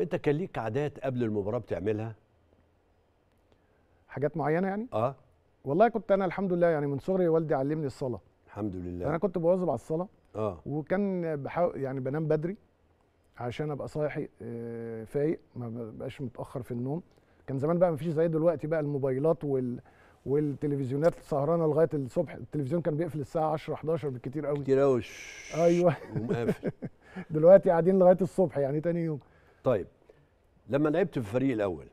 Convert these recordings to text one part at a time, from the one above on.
طب انت كان ليك عادات قبل المباراه بتعملها حاجات معينه يعني اه والله كنت انا الحمد لله يعني من صغري والدي علمني الصلاه الحمد لله انا كنت بواظب على الصلاه اه وكان بحاول يعني بنام بدري عشان ابقى صاحي آه، فايق ما بقاش متاخر في النوم كان زمان بقى ما فيش زي دلوقتي بقى الموبايلات وال والتلفزيونات سهرانه لغايه الصبح التلفزيون كان بيقفل الساعه 10 11 بالكتير قوي كتير قوي ايوه ومقفل دلوقتي قاعدين لغايه الصبح يعني تاني يوم طيب لما لعبت في الفريق الاول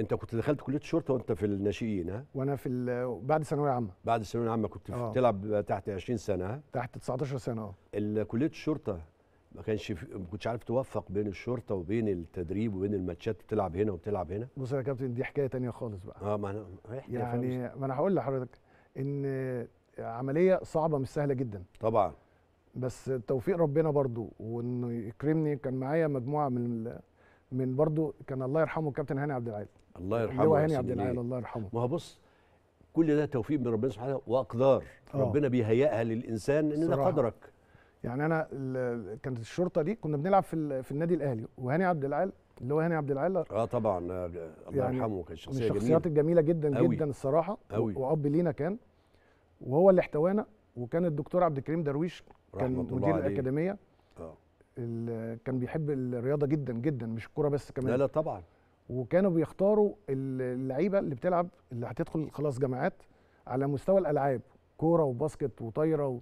انت كنت دخلت كليه الشرطه وانت في الناشئين ها وانا في بعد ثانويه عامه بعد الثانويه العامه كنت أوه. بتلعب تحت 20 سنه تحت 19 سنه اه كليه الشرطه ما كانش ما كنتش عارف توفق بين الشرطه وبين التدريب وبين الماتشات بتلعب هنا وبتلعب هنا بص يا كابتن دي حكايه تانية خالص بقى اه ما انا يعني ما انا هقول لحضرتك ان عمليه صعبه مش سهله جدا طبعا بس توفيق ربنا برضو وانه يكرمني كان معايا مجموعه من من برضو كان الله يرحمه الكابتن هاني عبد العال الله يرحمه هو هاني عبد العال الله يرحمه ما هو بص كل ده توفيق من ربنا سبحانه واقدار أوه. ربنا بيهيئها للانسان ان ده قدرك يعني انا كانت الشرطه دي كنا بنلعب في في النادي الاهلي وهاني عبد العال اللي هو هاني عبد العال اه طبعا آه، الله يعني يرحمه كان شخصيه من الشخصيات الجميله جدا أوي. جدا الصراحه أوي. واب لينا كان وهو اللي احتوانا وكان الدكتور عبد الكريم درويش كان مدير الاكاديميه اه كان بيحب الرياضه جدا جدا مش الكوره بس كمان لا لا طبعا وكانوا بيختاروا اللعيبه اللي بتلعب اللي هتدخل خلاص جامعات على مستوى الالعاب كوره وباسكت وطايره و...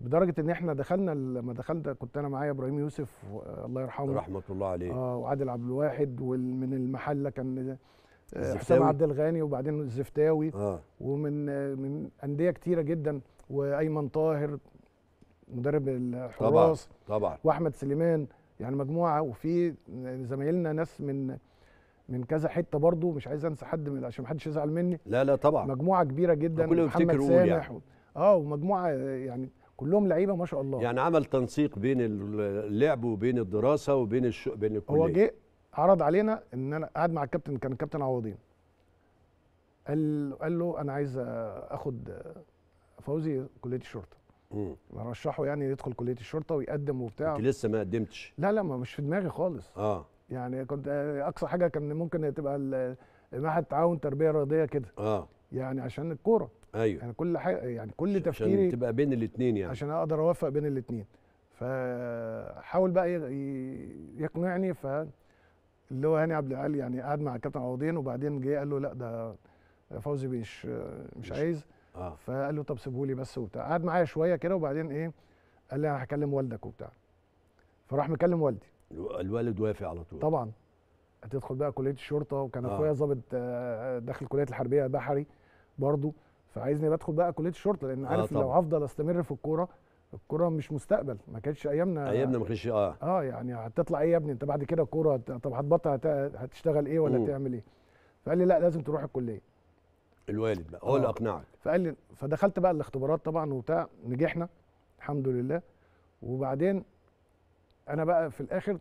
بدرجه ان احنا دخلنا لما دخلت كنت انا معايا ابراهيم يوسف الله يرحمه رحمه الله عليه اه وعادل عبد الواحد ومن المحله كان آه، حسام عبد الغاني وبعدين الزفتاوي آه. ومن آه، من انديه كتيره جدا وايمن طاهر مدرب الحراس طبعا طبعا واحمد سليمان يعني مجموعه وفي زمايلنا ناس من من كذا حته برضو مش عايز انسى حد من عشان ما حدش يزعل مني لا لا طبعا مجموعه كبيره جدا كل محمد سامح يعني. اه ومجموعه يعني كلهم لعيبه ما شاء الله يعني عمل تنسيق بين اللعب وبين الدراسه وبين الشو... بين الكليه هو جه عرض علينا ان انا قاعد مع الكابتن كان الكابتن عوضين قال قال له انا عايز اخد فوزي كليه الشرطه برشحه يعني يدخل كليه الشرطه ويقدم وبتاع انت لسه ما قدمتش لا لا ما مش في دماغي خالص اه يعني كنت آه، اقصى حاجه كان ممكن تبقى معهد آه، تعاون تربيه رياضيه كده اه يعني عشان الكوره ايوه يعني كل حاجه يعني كل تفكيري عشان تبقى بين الاثنين يعني عشان اقدر اوفق بين الاثنين فحاول بقى يقنعني ف اللي هو هاني عبد العال يعني قعد مع الكابتن عوضين وبعدين جه قال له لا ده فوزي مش آه، مش عايز اه فقال له طب سيبهولي بس وبتاع قعد معايا شويه كده وبعدين ايه قال لي انا هكلم والدك وبتاع فراح مكلم والدي الوالد وافق على طول طبعا هتدخل بقى كليه الشرطه وكان آه. اخويا ظابط آه، داخل كليه الحربيه بحري برضه فعايزني بدخل بقى كليه الشرطه لان آه، عارف آه لو هفضل استمر في الكوره الكوره مش مستقبل ما كانتش ايامنا ايامنا ما كانش اه اه يعني هتطلع ايه يا ابني انت بعد كده كوره طب هتبطل هتشتغل ايه ولا م. تعمل ايه فقال لي لا لازم تروح الكليه الوالد بقى هو آه. اللي اقنعك فقال لي فدخلت بقى الاختبارات طبعا وبتاع نجحنا الحمد لله وبعدين انا بقى في الاخر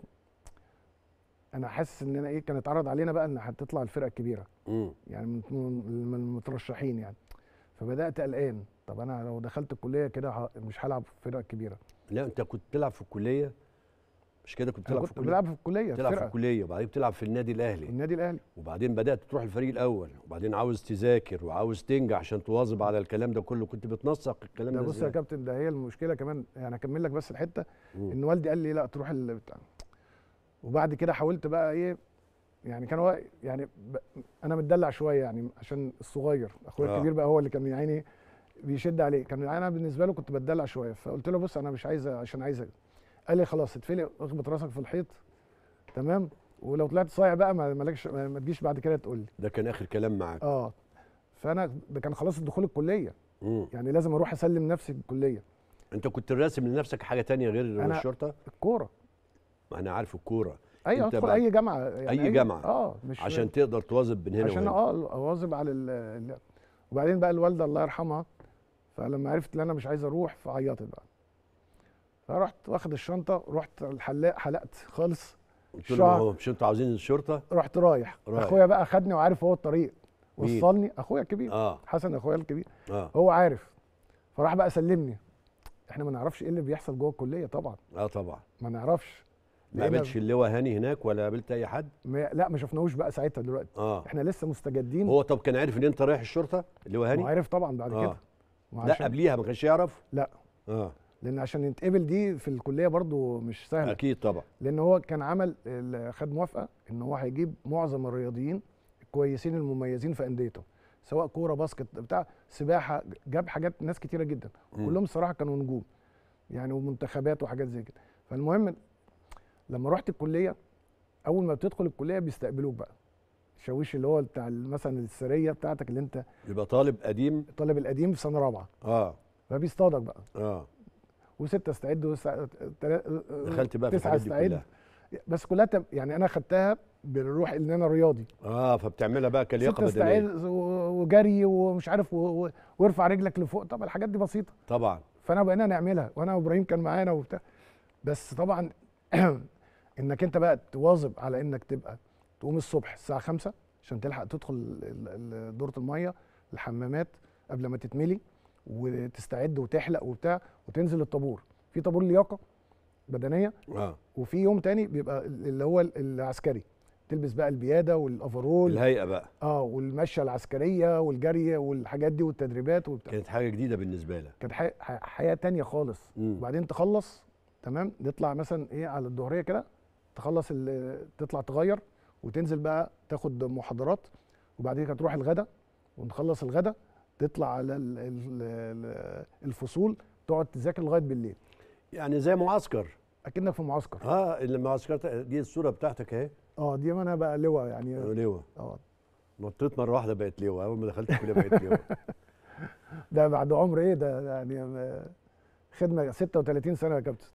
انا حاسس ان انا ايه كان اتعرض علينا بقى ان هتطلع الفرقه الكبيره مم. يعني من المترشحين يعني فبدات قلقان طب انا لو دخلت الكليه كده مش هلعب في فرقه كبيره لا انت كنت تلعب في الكليه مش كده كنت بتلعب في الكليه بلعب في الكليه بتلعب في الكليه وبعدين بتلعب في النادي الاهلي النادي الاهلي وبعدين بدات تروح الفريق الاول وبعدين عاوز تذاكر وعاوز تنجح عشان تواظب على الكلام ده كله كنت بتنسق الكلام ده, بص يا كابتن ده هي المشكله كمان يعني اكمل لك بس الحته مم. ان والدي قال لي لا تروح ال... وبعد كده حاولت بقى ايه يعني كان هو يعني ب... انا متدلع شويه يعني عشان الصغير اخويا آه. الكبير بقى هو اللي كان يعني بيشد عليه كان انا بالنسبه له كنت بتدلع شويه فقلت له بص انا مش عايز عشان عايز قال لي خلاص اتفلق اخبط راسك في الحيط تمام ولو طلعت صايع بقى ما مالكش ما تجيش بعد كده تقول لي ده كان اخر كلام معاك اه فانا ده كان خلاص الدخول الكليه مم. يعني لازم اروح اسلم نفسي الكليه انت كنت راسم لنفسك حاجه تانية غير أنا الشرطه الكوره ما انا عارف الكوره ايوه ادخل اي جامعه يعني اي جامعه اه مش عشان تقدر تواظب من هنا عشان اه اواظب على ال وبعدين بقى الوالده الله يرحمها فلما عرفت ان انا مش عايز اروح فعيطت بقى فرحت واخد الشنطه رحت الحلاق حلقت خالص قلت له مش انتوا عاوزين الشرطه رحت رايح, رايح. اخويا بقى خدني وعارف هو الطريق وصلني اخويا الكبير آه. حسن اخويا الكبير آه. هو عارف فراح بقى سلمني احنا ما نعرفش ايه اللي بيحصل جوه الكليه طبعا اه طبعا ما نعرفش ما قابلتش اللواء هاني هناك ولا قابلت اي حد؟ ما لا ما شفناهوش بقى ساعتها دلوقتي آه. احنا لسه مستجدين هو طب كان عارف ان انت رايح الشرطه اللواء هاني؟ عارف طبعا بعد آه. كده لا قبليها ما كانش يعرف؟ لا اه لان عشان نتقبل دي في الكليه برضو مش سهله اكيد طبعا لان هو كان عمل خد موافقه ان هو هيجيب معظم الرياضيين الكويسين المميزين في انديته سواء كوره باسكت بتاع سباحه جاب حاجات ناس كتيره جدا كلهم الصراحه كانوا نجوم يعني ومنتخبات وحاجات زي كده فالمهم لما رحت الكليه اول ما بتدخل الكليه بيستقبلوك بقى شاويش اللي هو بتاع مثلا السريه بتاعتك اللي انت يبقى طالب قديم الطالب القديم في سنه رابعه اه فبيصطادك بقى اه وسته استعد وسبعه دخلت بقى في الحاجات دي كلها بس كلها يعني انا خدتها بالروح ان انا رياضي اه فبتعملها بقى كلياقه بدنيه وجري ومش عارف وارفع رجلك لفوق طب الحاجات دي بسيطه طبعا فانا بقينا نعملها وانا وابراهيم كان معانا وبتاع بس طبعا انك انت بقى تواظب على انك تبقى تقوم الصبح الساعه 5 عشان تلحق تدخل دوره الميه الحمامات قبل ما تتملي وتستعد وتحلق وبتاع وتنزل الطابور في طابور لياقه بدنيه آه. وفي يوم تاني بيبقى اللي هو العسكري تلبس بقى البياده والافرول الهيئه بقى اه والمشيه العسكريه والجري والحاجات دي والتدريبات وبتاع كانت حاجه جديده بالنسبه لك كانت حي... حياه تانية خالص مم. وبعدين تخلص تمام نطلع مثلا ايه على الظهريه كده تخلص تطلع تغير وتنزل بقى تاخد محاضرات وبعدين كده تروح الغدا ونخلص الغدا تطلع على الفصول تقعد تذاكر لغايه بالليل يعني زي معسكر اكنك في معسكر اه المعسكر دي الصوره بتاعتك اهي اه دي انا بقى لواء يعني لواء اه نطيت مره واحده بقت لواء اول ما دخلت الكليه بقت لواء ده بعد عمر ايه ده يعني آه، خدمه 36 سنه يا كابتن